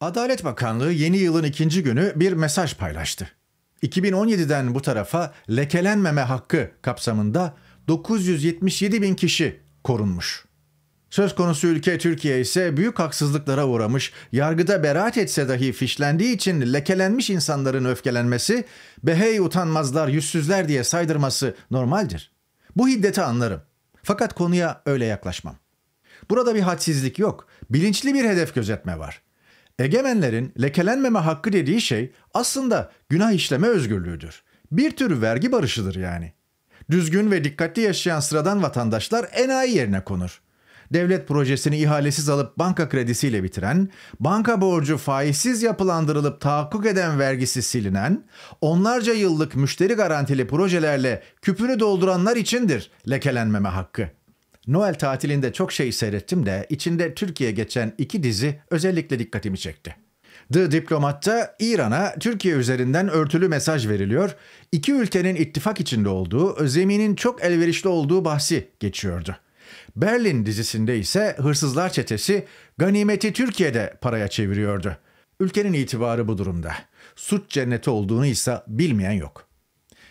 Adalet Bakanlığı yeni yılın ikinci günü bir mesaj paylaştı. 2017'den bu tarafa lekelenmeme hakkı kapsamında 977 bin kişi korunmuş. Söz konusu ülke Türkiye ise büyük haksızlıklara uğramış, yargıda beraat etse dahi fişlendiği için lekelenmiş insanların öfkelenmesi, behey utanmazlar, yüzsüzler diye saydırması normaldir. Bu hiddeti anlarım. Fakat konuya öyle yaklaşmam. Burada bir hadsizlik yok. Bilinçli bir hedef gözetme var. Egemenlerin lekelenmeme hakkı dediği şey aslında günah işleme özgürlüğüdür. Bir tür vergi barışıdır yani. Düzgün ve dikkatli yaşayan sıradan vatandaşlar enayi yerine konur. Devlet projesini ihalesiz alıp banka kredisiyle bitiren, banka borcu faizsiz yapılandırılıp tahakkuk eden vergisi silinen, onlarca yıllık müşteri garantili projelerle küpünü dolduranlar içindir lekelenmeme hakkı. Noel tatilinde çok şey seyrettim de içinde Türkiye geçen iki dizi özellikle dikkatimi çekti. The Diplomat'ta İran'a Türkiye üzerinden örtülü mesaj veriliyor, iki ülkenin ittifak içinde olduğu, zeminin çok elverişli olduğu bahsi geçiyordu. Berlin dizisinde ise hırsızlar çetesi ganimeti Türkiye'de paraya çeviriyordu. Ülkenin itibarı bu durumda. Suç cenneti olduğunu ise bilmeyen yok.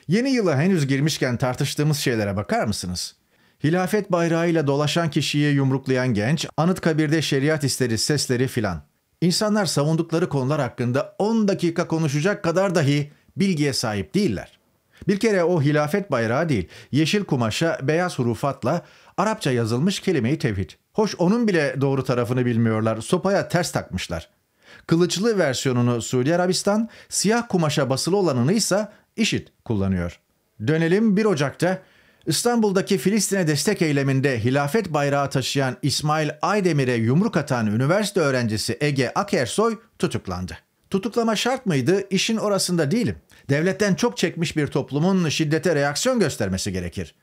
Yeni yıla henüz girmişken tartıştığımız şeylere bakar mısınız? Hilafet bayrağıyla dolaşan kişiyi yumruklayan genç, Anıtkabir'de şeriat isteriz sesleri filan. İnsanlar savundukları konular hakkında 10 dakika konuşacak kadar dahi bilgiye sahip değiller. Bir kere o hilafet bayrağı değil, yeşil kumaşa beyaz hurufatla Arapça yazılmış kelimeyi tevhid. Hoş onun bile doğru tarafını bilmiyorlar, sopaya ters takmışlar. Kılıçlı versiyonunu Suudi Arabistan, siyah kumaşa basılı olanını ise IŞİD kullanıyor. Dönelim 1 Ocak'ta İstanbul'daki Filistin'e destek eyleminde hilafet bayrağı taşıyan İsmail Aydemir'e yumruk atan üniversite öğrencisi Ege Akersoy tutuklandı. Tutuklama şart mıydı? İşin orasında değilim. Devletten çok çekmiş bir toplumun şiddete reaksiyon göstermesi gerekir.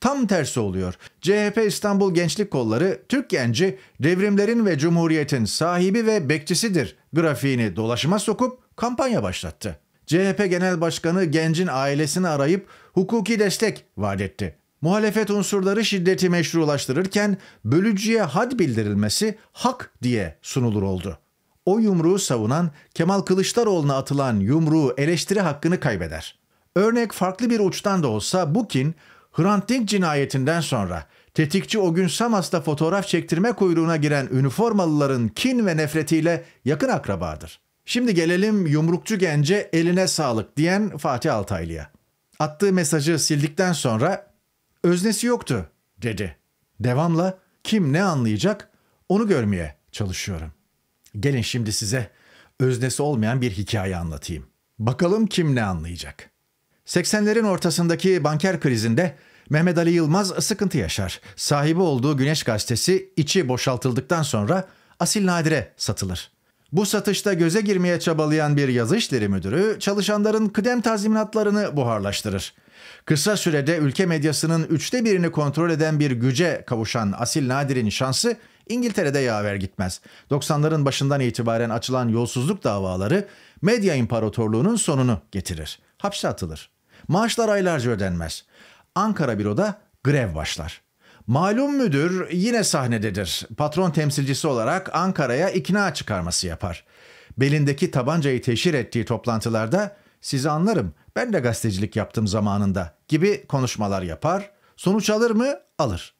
Tam tersi oluyor. CHP İstanbul Gençlik Kolları, Türk genci devrimlerin ve cumhuriyetin sahibi ve bekçisidir grafiğini dolaşıma sokup kampanya başlattı. CHP Genel Başkanı gencin ailesini arayıp hukuki destek vaat etti. Muhalefet unsurları şiddeti meşrulaştırırken bölücüye had bildirilmesi hak diye sunulur oldu. O yumruğu savunan Kemal Kılıçdaroğlu'na atılan yumruğu eleştiri hakkını kaybeder. Örnek farklı bir uçtan da olsa bu kin Hrant Dink cinayetinden sonra tetikçi o gün Samas'ta fotoğraf çektirme kuyruğuna giren üniformalıların kin ve nefretiyle yakın akrabadır. Şimdi gelelim yumrukçu gence eline sağlık diyen Fatih Altaylı'ya. Attığı mesajı sildikten sonra öznesi yoktu dedi. Devamla kim ne anlayacak onu görmeye çalışıyorum. Gelin şimdi size öznesi olmayan bir hikaye anlatayım. Bakalım kim ne anlayacak. 80'lerin ortasındaki banker krizinde Mehmet Ali Yılmaz sıkıntı yaşar. Sahibi olduğu Güneş Gazetesi içi boşaltıldıktan sonra Asil Nadir'e satılır. Bu satışta göze girmeye çabalayan bir yazı işleri müdürü çalışanların kıdem tazminatlarını buharlaştırır. Kısa sürede ülke medyasının üçte birini kontrol eden bir güce kavuşan Asil Nadir'in şansı İngiltere'de yaver gitmez. 90'ların başından itibaren açılan yolsuzluk davaları medya imparatorluğunun sonunu getirir. Hapse atılır. Maaşlar aylarca ödenmez. Ankara büroda grev başlar. Malum müdür yine sahnededir. Patron temsilcisi olarak Ankara'ya ikna çıkarması yapar. Belindeki tabancayı teşhir ettiği toplantılarda sizi anlarım ben de gazetecilik yaptım zamanında gibi konuşmalar yapar. Sonuç alır mı? Alır.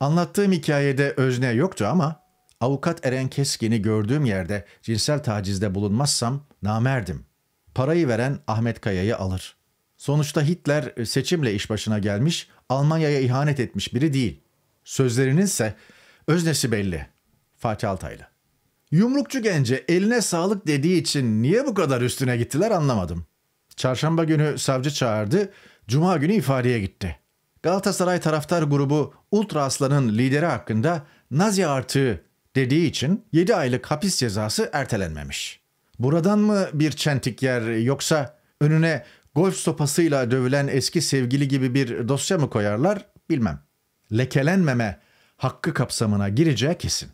Anlattığım hikayede özne yoktu ama avukat Eren Keskin'i gördüğüm yerde cinsel tacizde bulunmazsam namerdim. Parayı veren Ahmet Kaya'yı alır. Sonuçta Hitler seçimle iş başına gelmiş Almanya'ya ihanet etmiş biri değil. Sözlerinin ise öznesi belli. Fatih Altaylı. Yumrukçu gence eline sağlık dediği için niye bu kadar üstüne gittiler anlamadım. Çarşamba günü savcı çağırdı, cuma günü ifadeye gitti. Galatasaray taraftar grubu Ultra lideri hakkında Nazi artığı dediği için 7 aylık hapis cezası ertelenmemiş. Buradan mı bir çentik yer yoksa önüne golf sopasıyla dövülen eski sevgili gibi bir dosya mı koyarlar bilmem. Lekelenmeme hakkı kapsamına gireceği kesin.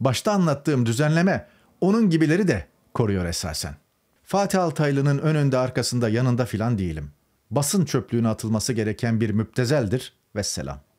Başta anlattığım düzenleme onun gibileri de koruyor esasen. Fatih Altaylı'nın önünde arkasında yanında filan değilim. Basın çöplüğüne atılması gereken bir müptezeldir. Vesselam.